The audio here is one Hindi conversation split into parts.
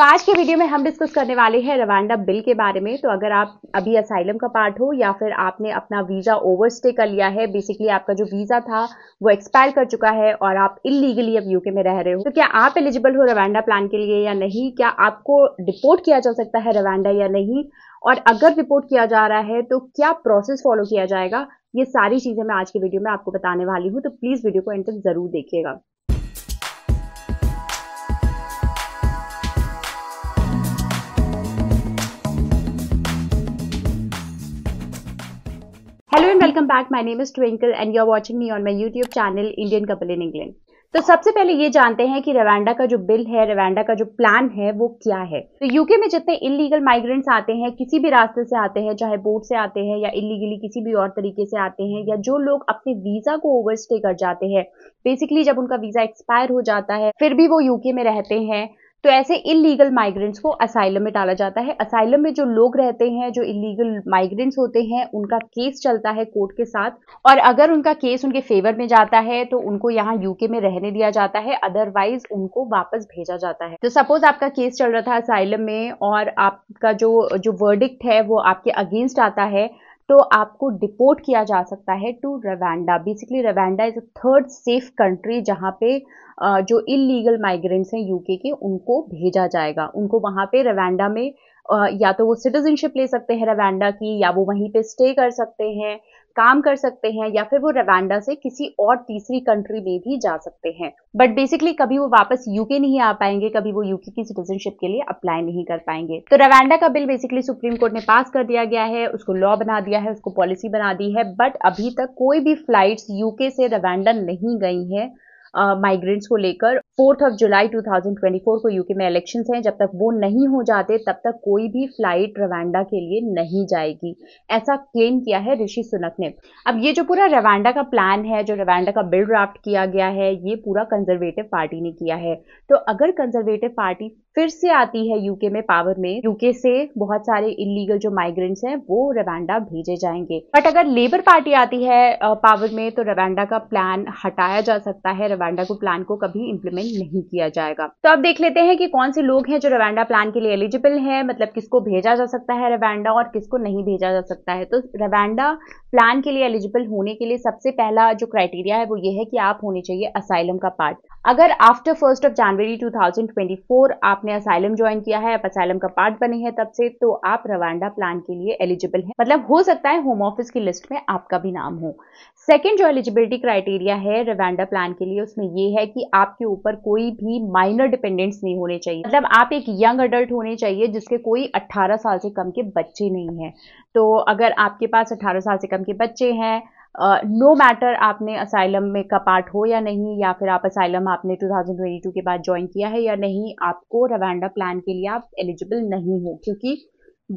तो आज के वीडियो में हम डिस्कस करने वाले हैं रवांडा बिल के बारे में तो अगर आप अभी असाइलम का पार्ट हो या फिर आपने अपना वीज़ा ओवरस्टे कर लिया है बेसिकली आपका जो वीज़ा था वो एक्सपायर कर चुका है और आप इलीगली अब यूके में रह रहे हो तो क्या आप एलिजिबल हो रवांडा प्लान के लिए या नहीं क्या आपको डिपोर्ट किया जा सकता है रवांडा या नहीं और अगर रिपोर्ट किया जा रहा है तो क्या प्रोसेस फॉलो किया जाएगा ये सारी चीज़ें मैं आज के वीडियो में आपको बताने वाली हूँ तो प्लीज़ वीडियो को एंटर ज़रूर देखिएगा hello and welcome back my name is Twinkle and you are watching me on my YouTube channel Indian couple in England तो सबसे पहले ये जानते हैं कि रवांडा का जो बिल है रवांडा का जो प्लान है वो क्या है तो यूके में जितने इलीगल माइग्रेंट्स आते हैं किसी भी रास्ते से आते हैं चाहे बोट से आते हैं या इलीगली किसी भी और तरीके से आते हैं या जो लोग अपने वीजा को ओवरस्टे कर जाते हैं बेसिकली जब उनका वीजा एक्सपायर हो जाता है फिर भी वो यूके में रहते हैं तो ऐसे इलीगल माइग्रेंट्स को असाइलम में डाला जाता है असाइलम में जो लोग रहते हैं जो इलीगल माइग्रेंट्स होते हैं उनका केस चलता है कोर्ट के साथ और अगर उनका केस उनके फेवर में जाता है तो उनको यहाँ यूके में रहने दिया जाता है अदरवाइज उनको वापस भेजा जाता है तो सपोज आपका केस चल रहा था असाइलम में और आपका जो जो वर्डिक्ट है वो आपके अगेंस्ट आता है तो आपको डिपोर्ट किया जा सकता है to Rwanda basically Rwanda is a third safe country जहाँ पे जो इलीगल माइग्रेंट्स हैं यूके के उनको भेजा जाएगा उनको वहाँ पे रवांडा में या तो वो सिटीजनशिप ले सकते हैं रवांडा की या वो वहीं पे स्टे कर सकते हैं काम कर सकते हैं या फिर वो रवांडा से किसी और तीसरी कंट्री में भी जा सकते हैं बट बेसिकली कभी वो वापस यूके नहीं आ पाएंगे कभी वो यूके की सिटीजनशिप के लिए अप्लाई नहीं कर पाएंगे तो रवांडा का बिल बेसिकली सुप्रीम कोर्ट ने पास कर दिया गया है उसको लॉ बना दिया है उसको पॉलिसी बना दी है बट अभी तक कोई भी फ्लाइट्स यूके से रवांडा नहीं गई है माइग्रेंट्स uh, को लेकर फोर्थ ऑफ जुलाई 2024 को यूके में इलेक्शंस हैं जब तक वो नहीं हो जाते तब तक कोई भी फ्लाइट रवांडा के लिए नहीं जाएगी ऐसा क्लेम किया है ऋषि सुनक ने अब ये जो पूरा रवांडा का प्लान है जो रवांडा का बिल ड्राफ्ट किया गया है ये पूरा कंजर्वेटिव पार्टी ने किया है तो अगर कंजर्वेटिव पार्टी फिर से आती है यूके में पावर में यूके से बहुत सारे इलीगल जो माइग्रेंट्स हैं वो रवांडा भेजे जाएंगे बट अगर लेबर पार्टी आती है पावर में तो रवांडा का प्लान हटाया जा सकता है रवांडा को प्लान को कभी इम्प्लीमेंट शामिल नहीं किया जाएगा तो अब देख लेते हैं कि कौन से लोग हैं जो रवांडा प्लान के लिए एलिजिबल है मतलब किसको भेजा जा सकता है रवांडा और किसको नहीं भेजा जा सकता है तो रवांडा प्लान के लिए एलिजिबल होने के लिए सबसे पहला जो क्राइटेरिया है वो ये है कि आप होने चाहिए असाइलम का पार्ट अगर आफ्टर फर्स्ट ऑफ जनवरी 2024 आपने असाइलम ज्वाइन किया है आप असाइलम का पार्ट बने हैं तब से तो आप रवांडा प्लान के लिए एलिजिबल हैं मतलब हो सकता है होम ऑफिस की लिस्ट में आपका भी नाम हो सेकंड जो एलिजिबिलिटी क्राइटेरिया है रवांडा प्लान के लिए उसमें ये है कि आपके ऊपर कोई भी माइनर डिपेंडेंट्स नहीं होने चाहिए मतलब आप एक यंग अडल्ट होने चाहिए जिसके कोई अट्ठारह साल से कम के बच्चे नहीं हैं तो अगर आपके पास अट्ठारह साल से कम के बच्चे हैं नो uh, मैटर no आपने असाइलम में का पार्ट हो या नहीं या फिर आप असाइलम आपने 2022 के बाद ज्वाइन किया है या नहीं आपको रवांडा प्लान के लिए आप एलिजिबल नहीं हो क्योंकि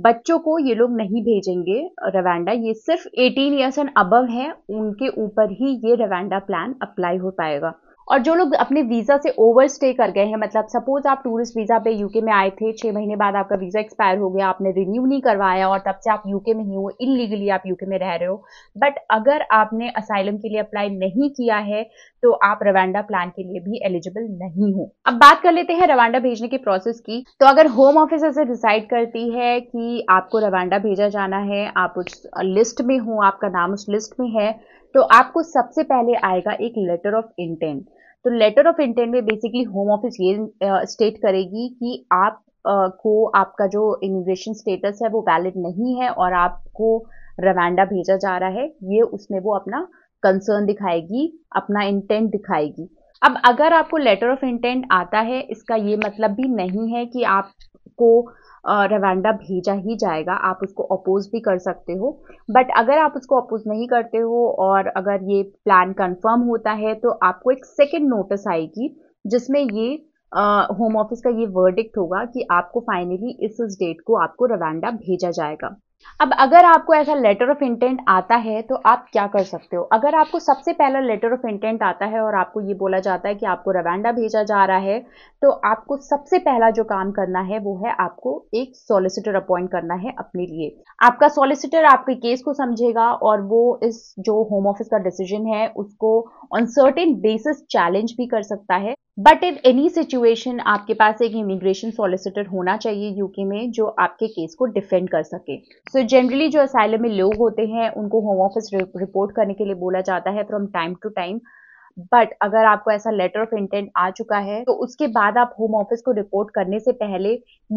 बच्चों को ये लोग नहीं भेजेंगे रवांडा ये सिर्फ 18 इयर्स एंड अबव है उनके ऊपर ही ये रवांडा प्लान अप्लाई हो पाएगा और जो लोग अपने वीज़ा से ओवर स्टे कर गए हैं मतलब सपोज आप टूरिस्ट वीज़ा पे यूके में आए थे छह महीने बाद आपका वीज़ा एक्सपायर हो गया आपने रिन्यू नहीं करवाया और तब से आप यूके में ही हो इनलीगली आप यूके में रह रहे हो बट अगर आपने असाइलम के लिए अप्लाई नहीं किया है तो आप रवांडा प्लान के लिए भी एलिजिबल नहीं हो अब बात कर लेते हैं रवांडा भेजने के प्रोसेस की तो अगर होम ऑफिस ऐसे डिसाइड करती है कि आपको रवांडा भेजा जाना है आप उस लिस्ट में हो आपका नाम उस लिस्ट में है तो आपको सबसे पहले आएगा एक लेटर ऑफ इंटेंट तो लेटर ऑफ इंटेंट में बेसिकली होम ऑफिस ये स्टेट करेगी कि आप को आपका जो इमिग्रेशन स्टेटस है वो वैलिड नहीं है और आपको रवांडा भेजा जा रहा है ये उसमें वो अपना कंसर्न दिखाएगी अपना इंटेंट दिखाएगी अब अगर आपको लेटर ऑफ इंटेंट आता है इसका ये मतलब भी नहीं है कि आपको रवांडा भेजा ही जाएगा आप उसको अपोज भी कर सकते हो बट अगर आप उसको अपोज नहीं करते हो और अगर ये प्लान कंफर्म होता है तो आपको एक सेकेंड नोटिस आएगी जिसमें ये होम ऑफिस का ये वर्डिक्ट होगा कि आपको फाइनली इस डेट को आपको रवांडा भेजा जाएगा अब अगर आपको ऐसा लेटर ऑफ इंटेंट आता है तो आप क्या कर सकते हो अगर आपको सबसे पहला लेटर ऑफ इंटेंट आता है और आपको ये बोला जाता है कि आपको रवांडा भेजा जा रहा है तो आपको सबसे पहला जो काम करना है वो है आपको एक सॉलिसिटर अपॉइंट करना है अपने लिए आपका सॉलिसिटर आपके केस को समझेगा और वो इस जो होम ऑफिस का डिसीजन है उसको ऑन सर्टेन बेसिस चैलेंज भी कर सकता है बट इन एनी सिचुएशन आपके पास एक इमिग्रेशन सॉलिसिटर होना चाहिए यूके में जो आपके केस को डिफेंड कर सके सो so जनरली जो असाइलम में लोग होते हैं उनको होम ऑफिस रिपोर्ट करने के लिए बोला जाता है from time to time but अगर आपको ऐसा लेटर ऑफ इंटेंट आ चुका है तो उसके बाद आप होम ऑफिस को रिपोर्ट करने से पहले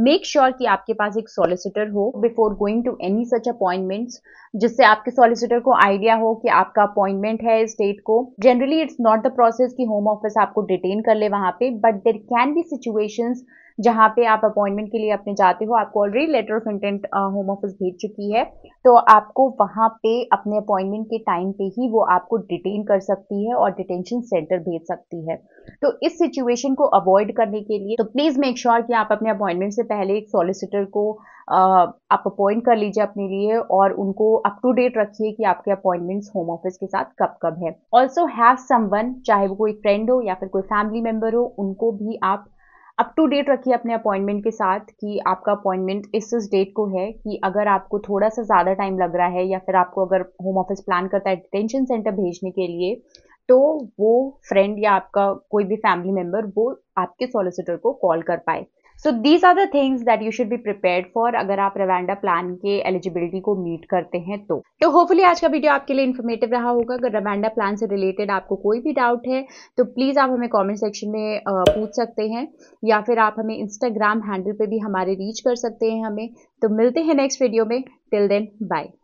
मेक श्योर sure कि आपके पास एक सॉलिसिटर हो before going to any such appointment जिससे आपके सॉलिसिटर को आइडिया हो कि आपका अपॉइंटमेंट है स्टेट को generally it's not the process कि होम ऑफिस आपको डिटेन कर ले वहां पे but there can be situations जहाँ पे आप अपॉइंटमेंट के लिए अपने जाते हो आपको already letter of intent home office भेज चुकी है तो आपको वहाँ पे अपने अपॉइंटमेंट के टाइम पे ही वो आपको डिटेन कर सकती है और डिटेंशन सेंटर भेज सकती है तो इस सिचुएशन को अवॉइड करने के लिए तो प्लीज़ मेक श्योर कि आप अपने अपॉइंटमेंट से पहले एक सॉलिसिटर को आप अपॉइंट कर लीजिए अपने लिए और उनको अप टू डेट रखिए कि आपके अपॉइंटमेंट्स होम ऑफिस के साथ कब कब है ऑल्सो हैव समवन चाहे वो कोई फ्रेंड हो या फिर कोई फैमिली मेम्बर हो उनको भी आप अप टू डेट रखिए अपने अपॉइंटमेंट के साथ कि आपका अपॉइंटमेंट इस इस डेट को है कि अगर आपको थोड़ा सा ज़्यादा टाइम लग रहा है या फिर आपको अगर होम ऑफिस प्लान करता है डिटेंशन सेंटर भेजने के लिए तो वो फ्रेंड या आपका कोई भी फैमिली मेम्बर वो आपके सॉलिसिटर को कॉल कर पाए so these are the things that you should be prepare for अगर आप रवांडा प्लान के एलिजिबिलिटी को मीट करते हैं तो तो होपफुली आज का वीडियो आपके लिए इन्फॉर्मेटिव रहा होगा अगर रवांडा प्लान से रिलेटेड आपको कोई भी डाउट है तो प्लीज़ आप हमें कॉमेंट सेक्शन में पूछ सकते हैं या फिर आप हमें इंस्टाग्राम हैंडल पर भी हमारे रीच कर सकते हैं हमें तो मिलते हैं नेक्स्ट वीडियो में टिल देन बाय